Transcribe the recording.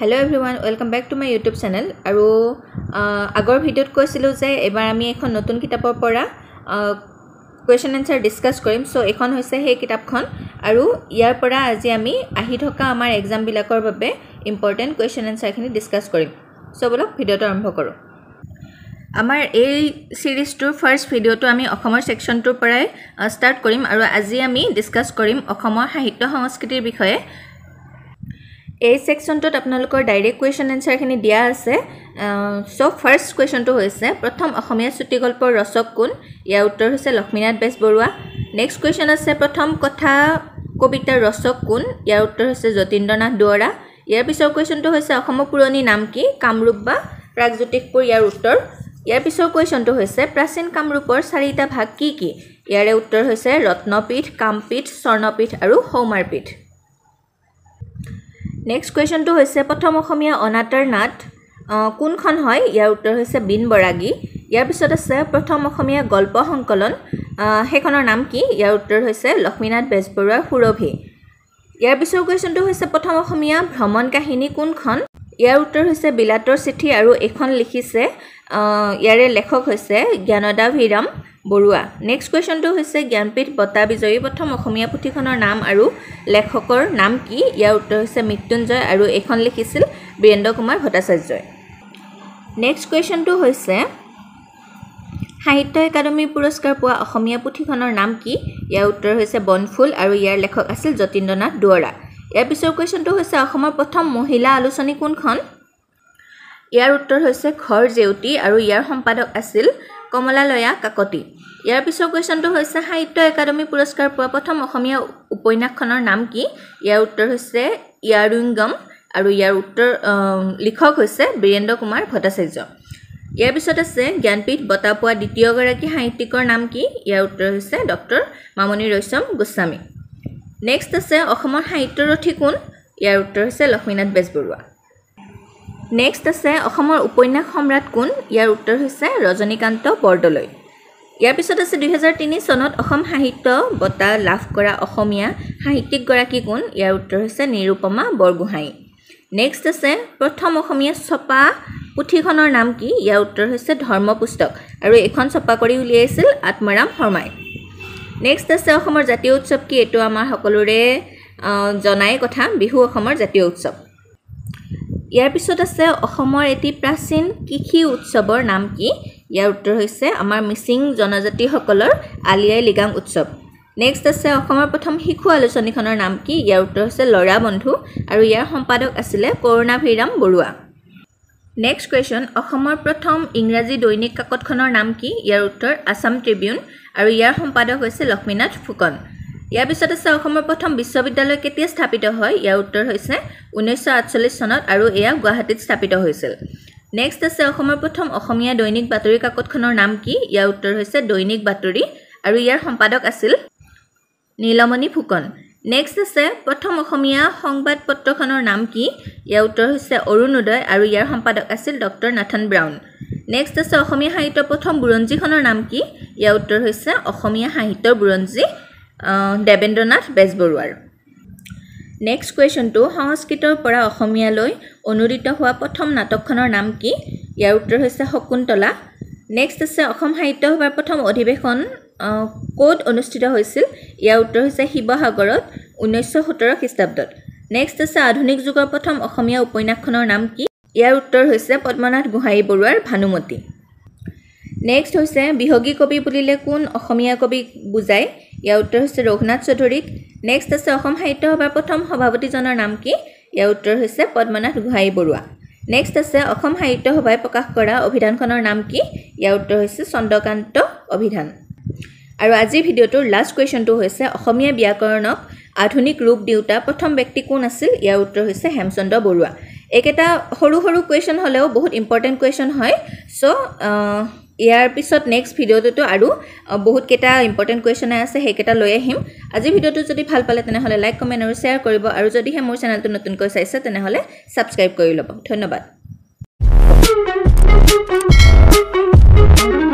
hello' everyone welcome back to my YouTube channel আৰু আগৰ ভিডিঅ'ত কৈছিলোঁ যে এবাৰ আমি এখন নতুন কিতাপৰ পৰা কুৱেশ্যন এনচাৰ ডিছকাছ কৰিম চ' এইখন হৈছে সেই কিতাপখন আৰু ইয়াৰ পৰা আজি আমি আহি থকা আমাৰ এক্সামবিলাকৰ বাবে ইম্পৰ্টেণ্ট কুৱেশ্যন এনচাৰখিনি ডিছকাছ কৰিম চ' বোলক ভিডিঅ'টো আৰম্ভ কৰোঁ আমাৰ এই ছিৰিজটোৰ ফাৰ্ষ্ট ভিডিঅ'টো আমি অসমৰ ছেকশ্যনটোৰ পৰাই ষ্টাৰ্ট কৰিম আৰু আজি আমি ডিছকাছ কৰিম অসমৰ সাহিত্য সংস্কৃতিৰ বিষয়ে এই ছেকশ্যনটোত আপোনালোকৰ ডাইৰেক্ট কুৱেশ্যন এনচাৰখিনি দিয়া আছে চ' ফাৰ্ষ্ট কুৱেশ্যনটো হৈছে প্ৰথম অসমীয়া চুটিগল্পৰ ৰচক কোন ইয়াৰ উত্তৰ হৈছে লক্ষ্মীনাথ বেজবৰুৱা নেক্সট কুৱেশ্যন আছে প্ৰথম কথা কবিতাৰ ৰচক কোন ইয়াৰ উত্তৰ হৈছে যতীন্দ্ৰনাথ দুৱৰা ইয়াৰ পিছৰ কুৱেশ্যনটো হৈছে অসমৰ পুৰণি নাম কি কামৰূপ বা প্ৰাগজ্যোতিষপুৰ ইয়াৰ উত্তৰ ইয়াৰ পিছৰ কুৱেশ্যনটো হৈছে প্ৰাচীন কামৰূপৰ চাৰিটা ভাগ কি কি ইয়াৰে উত্তৰ হৈছে ৰত্নপীঠ কামপীঠ স্বৰ্ণপীঠ আৰু সৌমাৰপীঠ নেক্সট কুৱেশ্যনটো হৈছে প্ৰথম অসমীয়া অনাতাৰ নাট কোনখন হয় ইয়াৰ উত্তৰ হৈছে বীন বৰাগী ইয়াৰ পিছত আছে প্ৰথম অসমীয়া গল্প সংকলন সেইখনৰ নাম কি ইয়াৰ উত্তৰ হৈছে লক্ষ্মীনাথ বেজবৰুৱাৰ সুৰভী ইয়াৰ পিছৰ কুৱেশ্যনটো হৈছে প্ৰথম অসমীয়া ভ্ৰমণ কাহিনী কোনখন ইয়াৰ উত্তৰ হৈছে বিলাতৰ চিঠি আৰু এইখন লিখিছে ইয়াৰে লেখক হৈছে জ্ঞানদাভিৰাম বৰুৱা নেক্সট কুৱেশ্যনটো হৈছে জ্ঞানপীঠ বঁটা বিজয়ী প্ৰথম অসমীয়া পুথিখনৰ নাম আৰু লেখকৰ নাম কি ইয়াৰ উত্তৰ হৈছে মৃত্যুঞ্জয় আৰু এইখন লিখিছিল বীৰেন্দ্ৰ কুমাৰ ভট্টাচাৰ্যই নেক্সট কুৱেশ্যনটো হৈছে সাহিত্য একাডেমী পুৰস্কাৰ পোৱা অসমীয়া পুথিখনৰ নাম কি ইয়াৰ উত্তৰ হৈছে বনফুল আৰু ইয়াৰ লেখক আছিল যতীন্দ্ৰনাথ দুৱৰা ইয়াৰ পিছৰ কুৱেশ্যনটো হৈছে অসমৰ প্ৰথম মহিলা আলোচনী কোনখন ইয়াৰ উত্তৰ হৈছে ঘৰ জেউতি আৰু ইয়াৰ সম্পাদক আছিল কমলালয়া কাকতি ইয়াৰ পিছৰ কুৱেশ্যনটো হৈছে সাহিত্য একাডেমী পুৰস্কাৰ পোৱা প্ৰথম অসমীয়া উপন্যাসখনৰ নাম কি ইয়াৰ উত্তৰ হৈছে ইয়াৰুইংগম আৰু ইয়াৰ উত্তৰ লিখক হৈছে বীৰেন্দ্ৰ কুমাৰ ভট্টাচাৰ্য ইয়াৰ পিছত আছে জ্ঞানপীঠ বঁটা পোৱা দ্বিতীয়গৰাকী সাহিত্যিকৰ নাম কি ইয়াৰ উত্তৰ হৈছে ডক্টৰ মামণি ৰৈচম গোস্বামী নেক্সট আছে অসমৰ সাহিত্যৰ অথি কোন ইয়াৰ উত্তৰ হৈছে লক্ষ্মীনাথ বেজবৰুৱা নেক্সট আছে অসমৰ উপন্যাস সম্ৰাট কোন ইয়াৰ উত্তৰ হৈছে ৰজনীকান্ত বৰদলৈ ইয়াৰ পিছত আছে দুহেজাৰ তিনি চনত অসম সাহিত্য বঁটা লাভ কৰা অসমীয়া সাহিত্যিকগৰাকী কোন ইয়াৰ উত্তৰ হৈছে নিৰূপমা বৰগোহাঁই নেক্সট আছে প্ৰথম অসমীয়া ছপা পুথিখনৰ নাম কি ইয়াৰ উত্তৰ হৈছে ধৰ্ম পুস্তক আৰু এইখন ছপা কৰি উলিয়াইছিল আত্মাৰাম শৰ্মাই নেক্সট আছে অসমৰ জাতীয় উৎসৱ কি এইটো আমাৰ সকলোৰে জনাই কথা বিহু অসমৰ জাতীয় উৎসৱ ইয়াৰ পিছত আছে অসমৰ এটি প্ৰাচীন কৃষি উৎসৱৰ নাম কি ইয়াৰ উত্তৰ হৈছে আমাৰ মিচিং জনজাতিসকলৰ আলি আই লিগাং উৎসৱ নেক্সট আছে অসমৰ প্ৰথম শিশু আলোচনীখনৰ নাম কি ইয়াৰ উত্তৰ হৈছে ল'ৰা বন্ধু আৰু ইয়াৰ সম্পাদক আছিলে কৰুণাভিৰাম বৰুৱা নেক্সট কুৱেশ্যন অসমৰ প্ৰথম ইংৰাজী দৈনিক কাকতখনৰ নাম কি ইয়াৰ উত্তৰ আছাম ট্ৰিবিউন আৰু ইয়াৰ সম্পাদক হৈছে লক্ষ্মীনাথ ফুকন ইয়াৰ পিছত আছে অসমৰ প্ৰথম বিশ্ববিদ্যালয় কেতিয়া স্থাপিত হয় ইয়াৰ উত্তৰ হৈছে ঊনৈছশ আঠচল্লিছ চনত আৰু এয়া গুৱাহাটীত স্থাপিত হৈছিল নেক্সট আছে অসমৰ প্ৰথম অসমীয়া দৈনিক বাতৰি কাকতখনৰ নাম কি ইয়াৰ উত্তৰ হৈছে দৈনিক বাতৰি আৰু ইয়াৰ সম্পাদক আছিল নীলমণি ফুকন নেক্সট আছে প্ৰথম অসমীয়া সংবাদ পত্ৰখনৰ নাম কি ইয়াৰ উত্তৰ হৈছে অৰুণোদয় আৰু ইয়াৰ সম্পাদক আছিল ডক্টৰ নাথন ব্ৰাউন নেক্সট আছে অসমীয়া সাহিত্যৰ প্ৰথম বুৰঞ্জীখনৰ নাম কি ইয়াৰ উত্তৰ হৈছে অসমীয়া সাহিত্যৰ বুৰঞ্জী দেৱেন্দ্ৰনাথ বেজবৰুৱাৰ নেক্সট কুৱেশ্যনটো সংস্কৃতৰ পৰা অসমীয়ালৈ অনুদিত হোৱা প্ৰথম নাটকখনৰ নাম কি ইয়াৰ উত্তৰ হৈছে শকুন্তলা নেক্সট আছে অসম সাহিত্য সভাৰ প্ৰথম অধিৱেশন ক'ত অনুষ্ঠিত হৈছিল ইয়াৰ উত্তৰ হৈছে শিৱসাগৰত ঊনৈছশ সোতৰ খ্ৰীষ্টাব্দত নেক্সট আছে আধুনিক যুগৰ প্ৰথম অসমীয়া উপন্যাসখনৰ নাম কি ইয়াৰ উত্তৰ হৈছে পদ্মনাথ গোহাঁই বৰুৱাৰ ভানুমতি নেক্সট হৈছে বিহগী কবি বুলিলে কোন অসমীয়া কবি বুজায় ইয়াৰ উত্তৰ হৈছে ৰঘুনাথ চৌধুৰীক নেক্সট আছে অসম সাহিত্য সভাৰ প্ৰথম সভাপতিজনৰ নাম কি ইয়াৰ উত্তৰ হৈছে পদ্মনাথ গোহাঁই বৰুৱা নেক্সট আছে অসম সাহিত্য সভাই প্ৰকাশ কৰা অভিধানখনৰ নাম কি ইয়াৰ উত্তৰ হৈছে চন্দ্ৰকান্ত অভিধান আৰু আজিৰ ভিডিঅ'টোৰ লাষ্ট কুৱেশ্যনটো হৈছে অসমীয়া ব্যাকৰণক আধুনিক ৰূপ দিওঁতা প্ৰথম ব্যক্তি কোন আছিল ইয়াৰ উত্তৰ হৈছে হেমচন্দ্ৰ বৰুৱা এইকেইটা সৰু সৰু কুৱেশ্যন হ'লেও বহুত ইম্পৰ্টেণ্ট কুৱেশ্যন হয় ছ' ইয়াৰ পিছত নেক্সট ভিডিঅ'টোতো আৰু বহুতকেইটা ইম্পৰ্টেণ্ট কুৱেশ্যনে আছে সেইকেইটা লৈ আহিম আজিৰ ভিডিঅ'টো যদি ভাল পালে তেনেহ'লে লাইক কমেণ্ট আৰু শ্বেয়াৰ কৰিব আৰু যদিহে মোৰ চেনেলটো নতুনকৈ চাইছে তেনেহ'লে ছাবস্ক্ৰাইব কৰি ল'ব ধন্যবাদ